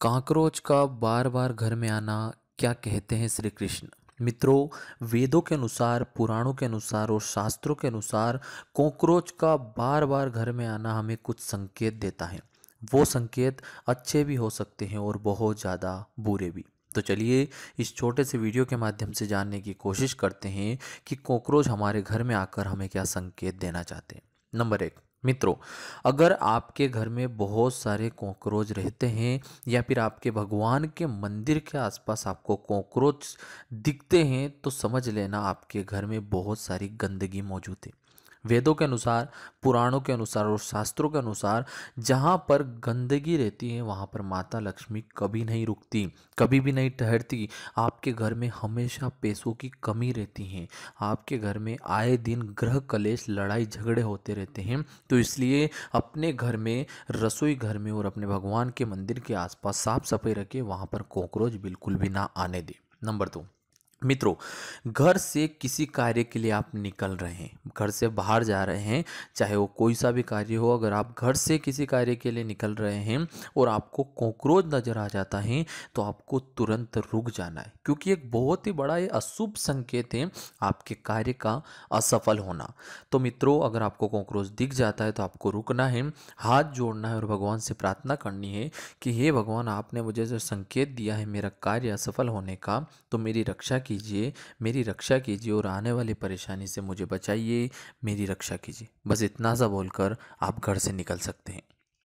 cockroach का बार बार घर में आना क्या कहते हैं श्री कृष्ण मित्रों वेदों के अनुसार पुराणों के अनुसार और शास्त्रों के अनुसार कॉकरोच का बार बार घर में आना हमें कुछ संकेत देता है वो संकेत अच्छे भी हो सकते हैं और बहुत ज़्यादा बुरे भी तो चलिए इस छोटे से वीडियो के माध्यम से जानने की कोशिश करते हैं कि कॉकरोच हमारे घर में आकर हमें क्या संकेत देना चाहते हैं नंबर एक मित्रों अगर आपके घर में बहुत सारे कॉकरोच रहते हैं या फिर आपके भगवान के मंदिर के आसपास आपको कॉकरोच दिखते हैं तो समझ लेना आपके घर में बहुत सारी गंदगी मौजूद है वेदों के अनुसार पुराणों के अनुसार और शास्त्रों के अनुसार जहाँ पर गंदगी रहती है वहाँ पर माता लक्ष्मी कभी नहीं रुकती कभी भी नहीं ठहरती आपके घर में हमेशा पैसों की कमी रहती है आपके घर में आए दिन ग्रह कलेश लड़ाई झगड़े होते रहते हैं तो इसलिए अपने घर में रसोई घर में और अपने भगवान के मंदिर के आसपास साफ सफाई रखें वहाँ पर कॉकरोच बिल्कुल भी ना आने दें नंबर दो मित्रों घर से किसी कार्य के लिए आप निकल रहे हैं घर से बाहर जा रहे हैं चाहे वो कोई सा भी कार्य हो अगर आप घर से किसी कार्य के लिए निकल रहे हैं और आपको कॉकरोच नज़र आ जाता है तो आपको तुरंत रुक जाना है क्योंकि एक बहुत ही बड़ा ये अशुभ संकेत है आपके कार्य का असफल होना तो मित्रों अगर आपको कॉकरोच दिख जाता है तो आपको रुकना है हाथ जोड़ना है और भगवान से प्रार्थना करनी है कि हे भगवान आपने मुझे जो संकेत दिया है मेरा कार्य असफल होने का तो मेरी रक्षा कीजिए मेरी रक्षा कीजिए और आने वाली परेशानी से मुझे बचाइए मेरी रक्षा कीजिए बस इतना सा बोलकर आप घर से निकल सकते हैं